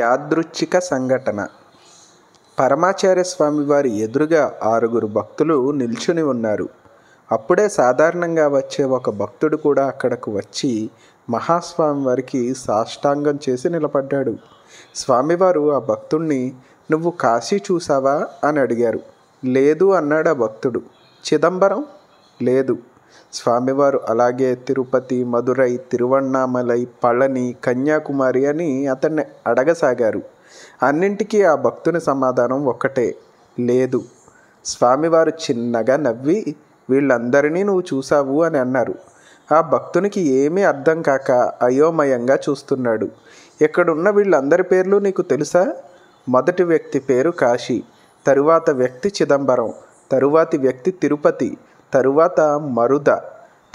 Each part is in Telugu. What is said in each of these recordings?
యాదృచ్ఛిక సంఘటన పరమాచార్య స్వామి వారి ఎదురుగా ఆరుగురు భక్తులు నిల్చుని ఉన్నారు అప్పుడే సాధారణంగా వచ్చే ఒక భక్తుడు కూడా అక్కడకు వచ్చి మహాస్వామి వారికి సాష్టాంగం చేసి నిలబడ్డాడు స్వామివారు ఆ భక్తుణ్ణి నువ్వు కాశీ చూసావా అని అడిగారు లేదు అన్నాడు ఆ భక్తుడు చిదంబరం లేదు స్వామివారు అలాగే తిరుపతి మధురై తిరువన్నామలై పళని కన్యాకుమారి అని అతన్ని అడగసాగారు అన్నింటికీ ఆ భక్తుని సమాధానం ఒక్కటే లేదు స్వామివారు చిన్నగా నవ్వి వీళ్ళందరినీ నువ్వు చూసావు అని అన్నారు ఆ భక్తునికి ఏమీ అర్థం కాక అయోమయంగా చూస్తున్నాడు ఇక్కడున్న వీళ్ళందరి పేర్లు నీకు తెలుసా మొదటి వ్యక్తి పేరు కాశీ తరువాత వ్యక్తి చిదంబరం తరువాతి వ్యక్తి తిరుపతి తరువాత మరుద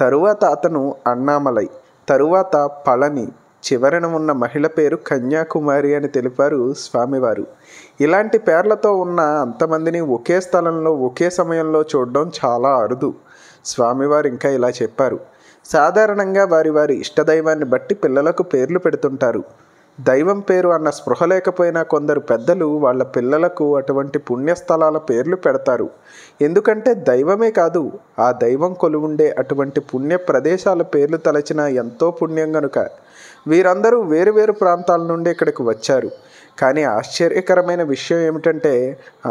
తరువాత అతను అన్నామలై తరువాత పళని చివరన ఉన్న మహిళ పేరు కన్యాకుమారి అని తెలిపారు స్వామివారు ఇలాంటి పేర్లతో ఉన్న అంతమందిని ఒకే స్థలంలో ఒకే సమయంలో చూడడం చాలా అరుదు స్వామివారు ఇంకా ఇలా చెప్పారు సాధారణంగా వారి వారి ఇష్టదైవాన్ని బట్టి పిల్లలకు పేర్లు పెడుతుంటారు దైవం పేరు అన్న స్పృహ లేకపోయినా కొందరు పెద్దలు వాళ్ళ పిల్లలకు అటువంటి పుణ్యస్థలాల పేర్లు పెడతారు ఎందుకంటే దైవమే కాదు ఆ దైవం కొలువుండే అటువంటి పుణ్య ప్రదేశాల పేర్లు తలచిన ఎంతో పుణ్యం గనుక వీరందరూ వేరువేరు ప్రాంతాల నుండి ఇక్కడికి వచ్చారు కానీ ఆశ్చర్యకరమైన విషయం ఏమిటంటే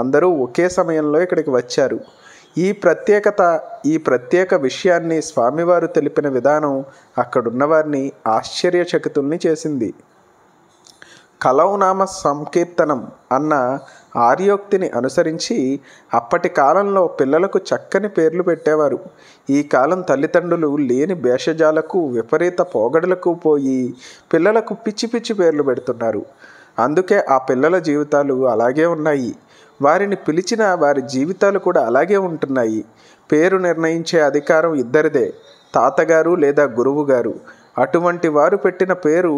అందరూ ఒకే సమయంలో ఇక్కడికి వచ్చారు ఈ ప్రత్యేకత ఈ ప్రత్యేక విషయాన్ని స్వామివారు తెలిపిన విధానం అక్కడున్న వారిని ఆశ్చర్యచకితుల్ని చేసింది కలౌనామ సంకీర్తనం అన్న ఆర్యోక్తిని అనుసరించి అప్పటి కాలంలో పిల్లలకు చక్కని పేర్లు పెట్టేవారు ఈ కాలం తల్లిదండ్రులు లేని భేషజాలకు విపరీత పోగడలకు పోయి పిల్లలకు పిచ్చి పిచ్చి పేర్లు పెడుతున్నారు అందుకే ఆ పిల్లల జీవితాలు అలాగే ఉన్నాయి వారిని పిలిచిన వారి జీవితాలు కూడా అలాగే ఉంటున్నాయి పేరు నిర్ణయించే అధికారం ఇద్దరిదే తాతగారు లేదా గురువుగారు అటువంటి వారు పెట్టిన పేరు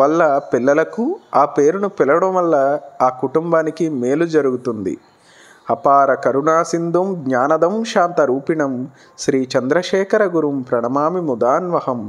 వల్ల పిల్లలకు ఆ పేరును పిలవడం వల్ల ఆ కుటుంబానికి మేలు జరుగుతుంది అపార కరుణాసింధుం జ్ఞానదం శాంతరూపిణం శ్రీ చంద్రశేఖర గురుం ప్రణమామి ముదాన్వహం